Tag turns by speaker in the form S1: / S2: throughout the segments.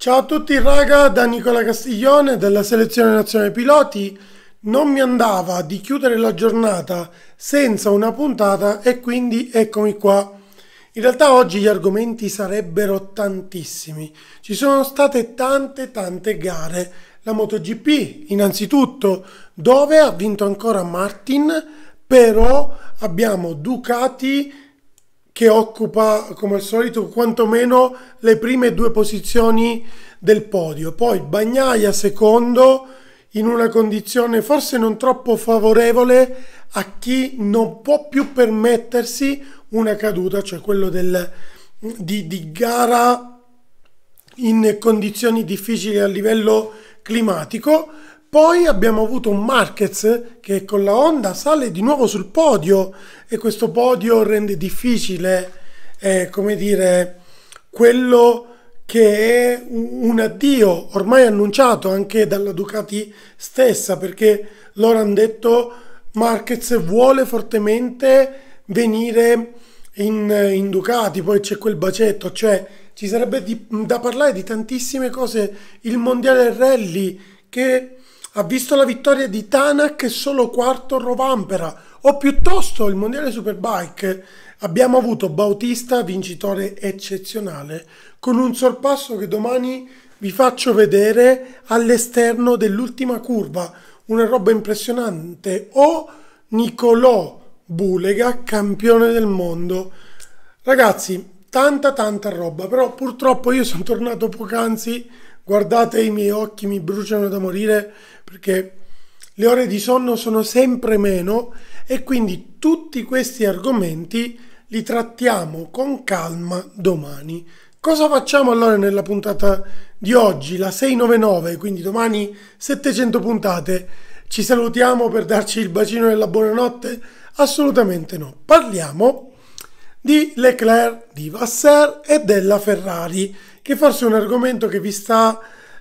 S1: Ciao a tutti raga, da Nicola Castiglione della selezione nazionale piloti. Non mi andava di chiudere la giornata senza una puntata e quindi eccomi qua. In realtà oggi gli argomenti sarebbero tantissimi. Ci sono state tante tante gare. La MotoGP innanzitutto, dove ha vinto ancora Martin, però abbiamo Ducati che occupa come al solito quantomeno le prime due posizioni del podio. Poi Bagnaia secondo in una condizione forse non troppo favorevole a chi non può più permettersi una caduta, cioè quello del, di, di gara in condizioni difficili a livello climatico. Poi abbiamo avuto un Marquez che con la Honda sale di nuovo sul podio e questo podio rende difficile, eh, come dire, quello che è un addio ormai annunciato anche dalla Ducati stessa perché loro hanno detto Marquez vuole fortemente venire in, in Ducati, poi c'è quel bacetto, cioè ci sarebbe di, da parlare di tantissime cose, il mondiale rally che ha visto la vittoria di Tanak e solo quarto Rovampera, o piuttosto il Mondiale Superbike abbiamo avuto Bautista vincitore eccezionale, con un sorpasso che domani vi faccio vedere all'esterno dell'ultima curva, una roba impressionante, o Nicolò Bulega, campione del mondo. Ragazzi, tanta tanta roba, però purtroppo io sono tornato poc'anzi guardate i miei occhi mi bruciano da morire perché le ore di sonno sono sempre meno e quindi tutti questi argomenti li trattiamo con calma domani. Cosa facciamo allora nella puntata di oggi, la 699, quindi domani 700 puntate? Ci salutiamo per darci il bacino della buonanotte? Assolutamente no. Parliamo di Leclerc, di Vassar e della Ferrari che forse è un argomento che vi sta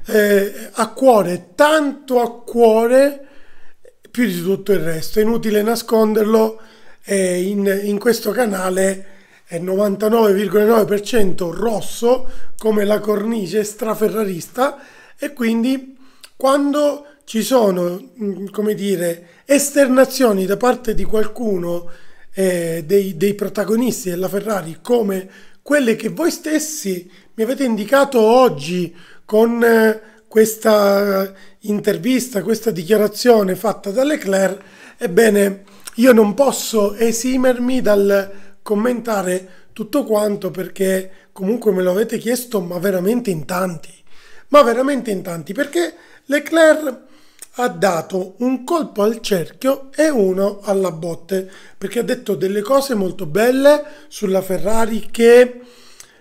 S1: eh, a cuore, tanto a cuore più di tutto il resto. È inutile nasconderlo, eh, in, in, questo canale è 99,9% rosso come la cornice straferrarista e quindi quando ci sono, mm, come dire, esternazioni da parte di qualcuno eh, dei, dei protagonisti della Ferrari come quelle che voi stessi mi avete indicato oggi con eh, questa eh, intervista, questa dichiarazione fatta da Leclerc, ebbene io non posso esimermi dal commentare tutto quanto perché comunque me lo avete chiesto ma veramente in tanti, ma veramente in tanti perché Leclerc ha dato un colpo al cerchio e uno alla botte perché ha detto delle cose molto belle sulla Ferrari che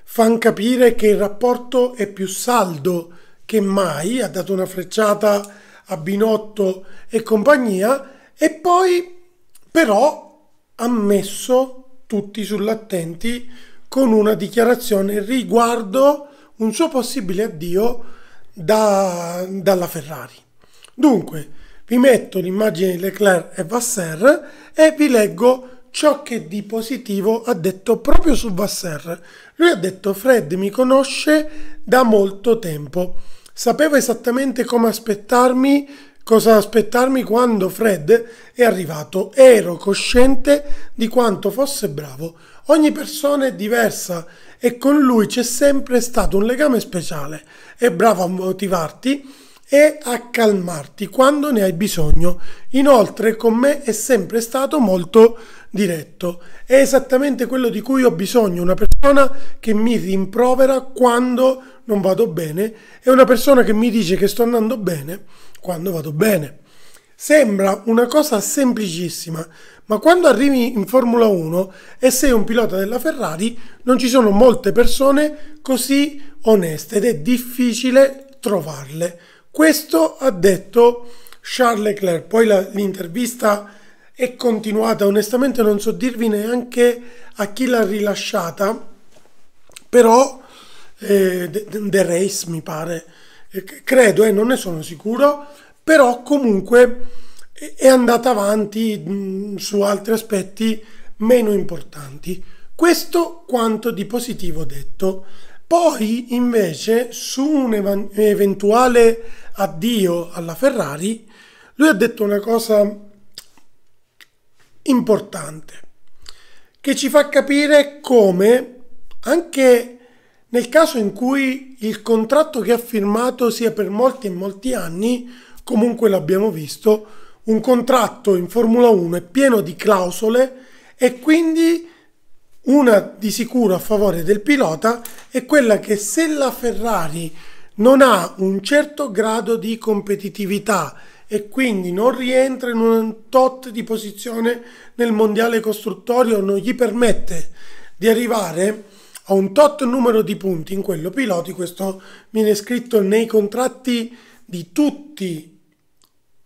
S1: fanno capire che il rapporto è più saldo che mai, ha dato una frecciata a Binotto e compagnia e poi però ha messo tutti sull'attenti con una dichiarazione riguardo un suo possibile addio da, dalla Ferrari. Dunque, vi metto l'immagine di Leclerc e Vassar e vi leggo ciò che di positivo ha detto proprio su Vassar. Lui ha detto Fred mi conosce da molto tempo, sapeva esattamente come aspettarmi, cosa aspettarmi quando Fred è arrivato, ero cosciente di quanto fosse bravo. Ogni persona è diversa e con lui c'è sempre stato un legame speciale. È bravo a motivarti e a calmarti quando ne hai bisogno. Inoltre con me è sempre stato molto diretto. È esattamente quello di cui ho bisogno, una persona che mi rimprovera quando non vado bene e una persona che mi dice che sto andando bene quando vado bene. Sembra una cosa semplicissima, ma quando arrivi in Formula 1 e sei un pilota della Ferrari non ci sono molte persone così oneste ed è difficile trovarle. Questo ha detto Charles Leclerc. Poi l'intervista è continuata, onestamente non so dirvi neanche a chi l'ha rilasciata, però eh, The Race mi pare, eh, credo, eh, non ne sono sicuro, però comunque è andata avanti mh, mm, su altri aspetti meno importanti. Questo quanto di positivo detto. Poi invece su un eventuale addio alla Ferrari, lui ha detto una cosa importante che ci fa capire come anche nel caso in cui il contratto che ha firmato sia per molti e molti anni, comunque l'abbiamo visto, un contratto in Formula 1 è pieno di clausole e quindi una di sicuro a favore del pilota è quella che se la Ferrari non ha un certo grado di competitività e quindi non rientra in un tot di posizione nel mondiale costruttori non gli permette di arrivare a un tot numero di punti in quello piloti, questo viene scritto nei contratti di tutti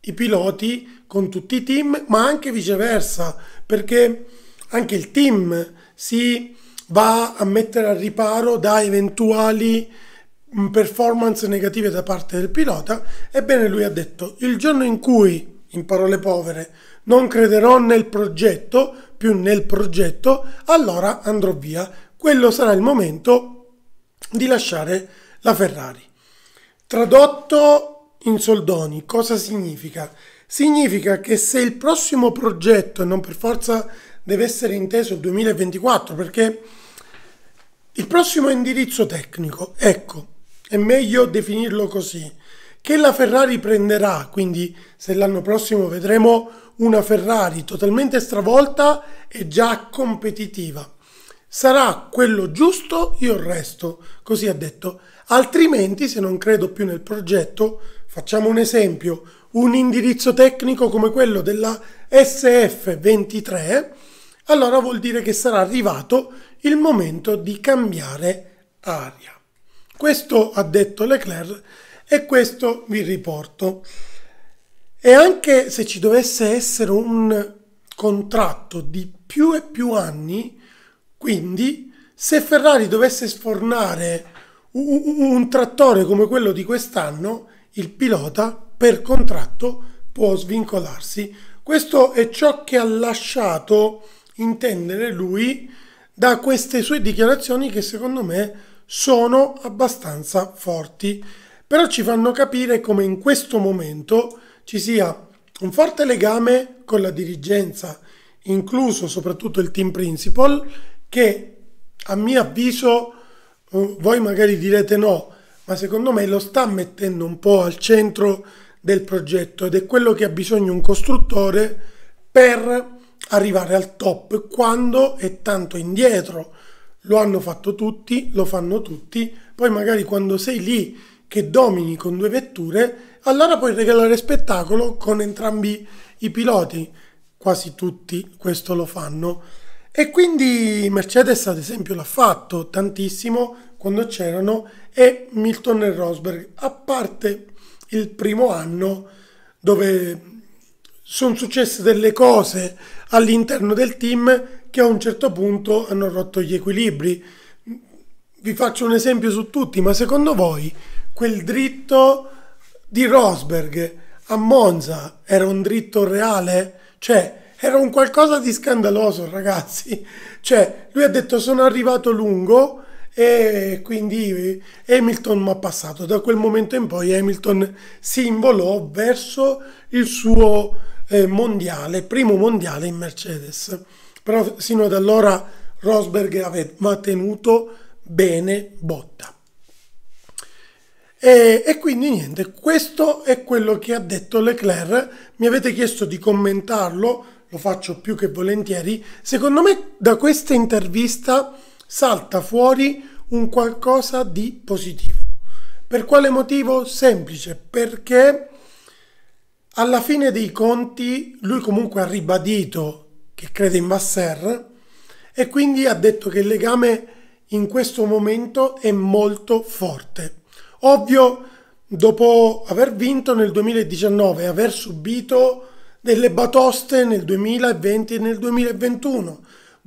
S1: i piloti con tutti i team, ma anche viceversa, perché anche il team si va a mettere al riparo da eventuali mm, performance negative da parte del pilota. Ebbene, lui ha detto: Il giorno in cui, in parole povere, non crederò nel progetto, più nel progetto, allora andrò via. Quello sarà il momento di lasciare la Ferrari. Tradotto in soldoni, cosa significa? Significa che se il prossimo progetto, e non per forza deve essere inteso il 2024 perché il prossimo indirizzo tecnico, ecco, è meglio definirlo così, che la Ferrari prenderà, quindi se l'anno prossimo vedremo una Ferrari totalmente stravolta e già competitiva. Sarà quello giusto, io resto, così ha detto. Altrimenti, se non credo più nel progetto, facciamo un esempio, un indirizzo tecnico come quello della SF23, allora vuol dire che sarà arrivato il momento di cambiare aria. Questo ha detto Leclerc e questo vi riporto. E anche se ci dovesse essere un contratto di più e più anni, quindi se Ferrari dovesse sfornare un, un trattore come quello di quest'anno, il pilota per contratto può svincolarsi. Questo è ciò che ha lasciato intendere lui da queste sue dichiarazioni che secondo me sono abbastanza forti, però ci fanno capire come in questo momento ci sia un forte legame con la dirigenza, incluso soprattutto il team principal, che a mio avviso eh, voi magari direte no, ma secondo me lo sta mettendo un po' al centro del progetto ed è quello che ha bisogno un costruttore per arrivare al top quando è tanto indietro. Lo hanno fatto tutti, lo fanno tutti, poi magari quando sei lì che domini con due vetture, allora puoi regalare spettacolo con entrambi i piloti. Quasi tutti questo lo fanno. E quindi Mercedes ad esempio l'ha fatto tantissimo quando c'erano e Milton e Rosberg, a parte il primo anno dove sono successe delle cose all'interno del team che a un certo punto hanno rotto gli equilibri. Vi faccio un esempio su tutti, ma secondo voi quel dritto di Rosberg a Monza era un dritto reale? Cioè, era un qualcosa di scandaloso, ragazzi. Cioè, lui ha detto sono arrivato lungo e quindi Hamilton mi ha passato. Da quel momento in poi Hamilton si involò verso il suo eh, mondiale, primo mondiale in Mercedes. Però sino ad allora Rosberg aveva tenuto bene botta. E, e, quindi niente, questo è quello che ha detto Leclerc. Mi avete chiesto di commentarlo, lo faccio più che volentieri. Secondo me da questa intervista salta fuori un qualcosa di positivo. Per quale motivo? Semplice, perché alla fine dei conti lui comunque ha ribadito che crede in Vasser e quindi ha detto che il legame in questo momento è molto forte. Ovvio, dopo aver vinto nel 2019 e aver subito delle batoste nel 2020 e nel 2021,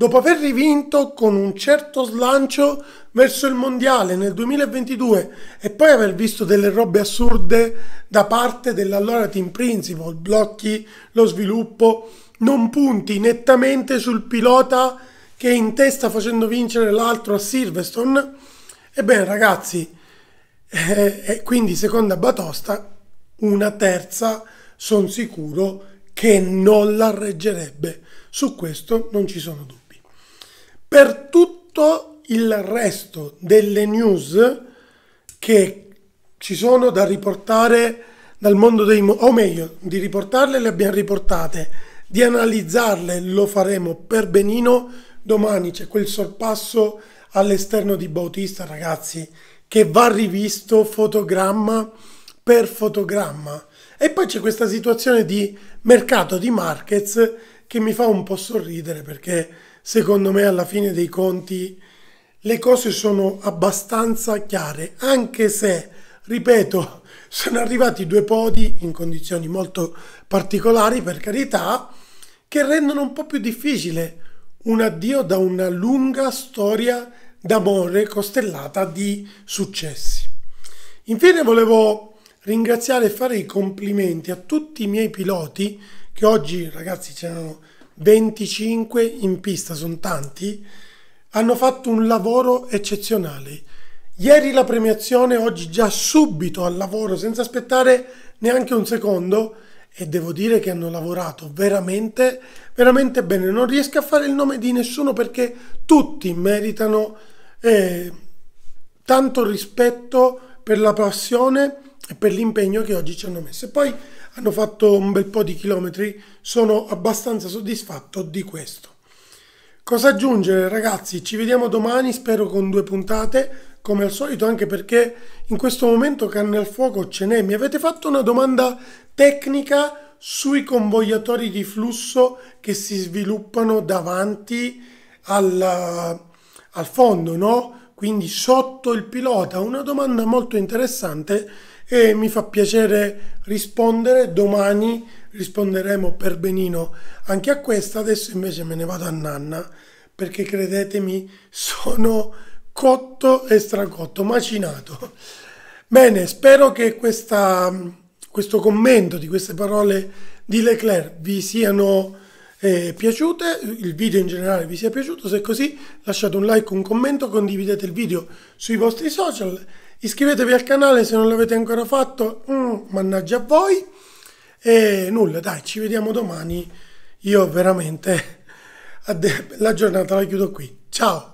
S1: Dopo aver rivinto con un certo slancio verso il mondiale nel 2022 e poi aver visto delle robe assurde da parte dell'allora team principal, blocchi lo sviluppo, non punti nettamente sul pilota che è in testa facendo vincere l'altro a Silverstone. Ebbene ragazzi, eh, eh quindi seconda batosta, una terza sono sicuro che non la reggerebbe. Su questo non ci sono dubbi per tutto il resto delle news che ci sono da riportare dal mondo dei o meglio di riportarle le abbiamo riportate di analizzarle lo faremo per benino domani c'è quel sorpasso all'esterno di Bautista ragazzi che va rivisto fotogramma per fotogramma e poi c'è questa situazione di mercato di markets che mi fa un po' sorridere perché secondo me alla fine dei conti le cose sono abbastanza chiare, anche se, ripeto, sono arrivati due podi in condizioni molto particolari, per carità, che rendono un po' più difficile un addio da una lunga storia d'amore costellata di successi. Infine volevo ringraziare e fare i complimenti a tutti i miei piloti che oggi ragazzi c'erano 25 in pista, sono tanti, hanno fatto un lavoro eccezionale. Ieri la premiazione, oggi già subito al lavoro, senza aspettare neanche un secondo e devo dire che hanno lavorato veramente, veramente bene. Non riesco a fare il nome di nessuno perché tutti meritano eh, tanto rispetto per la passione e per l'impegno che oggi ci hanno messo. E poi hanno fatto un bel po' di chilometri, sono abbastanza soddisfatto di questo. Cosa aggiungere ragazzi? Ci vediamo domani, spero con due puntate, come al solito anche perché in questo momento canne al fuoco ce n'è. Mi avete fatto una domanda tecnica sui convogliatori di flusso che si sviluppano davanti al, al fondo, no? Quindi sotto il pilota, una domanda molto interessante e mi fa piacere rispondere. Domani risponderemo per benino anche a questa. Adesso invece me ne vado a nanna perché credetemi sono cotto e stracotto, macinato. Bene, spero che questa, questo commento di queste parole di Leclerc vi siano eh, piaciute, il video in generale vi sia piaciuto, se è così lasciate un like, un commento, condividete il video sui vostri social Iscrivetevi al canale se non l'avete ancora fatto, mm, mannaggia a voi. E nulla, dai, ci vediamo domani. Io veramente la giornata la chiudo qui. Ciao!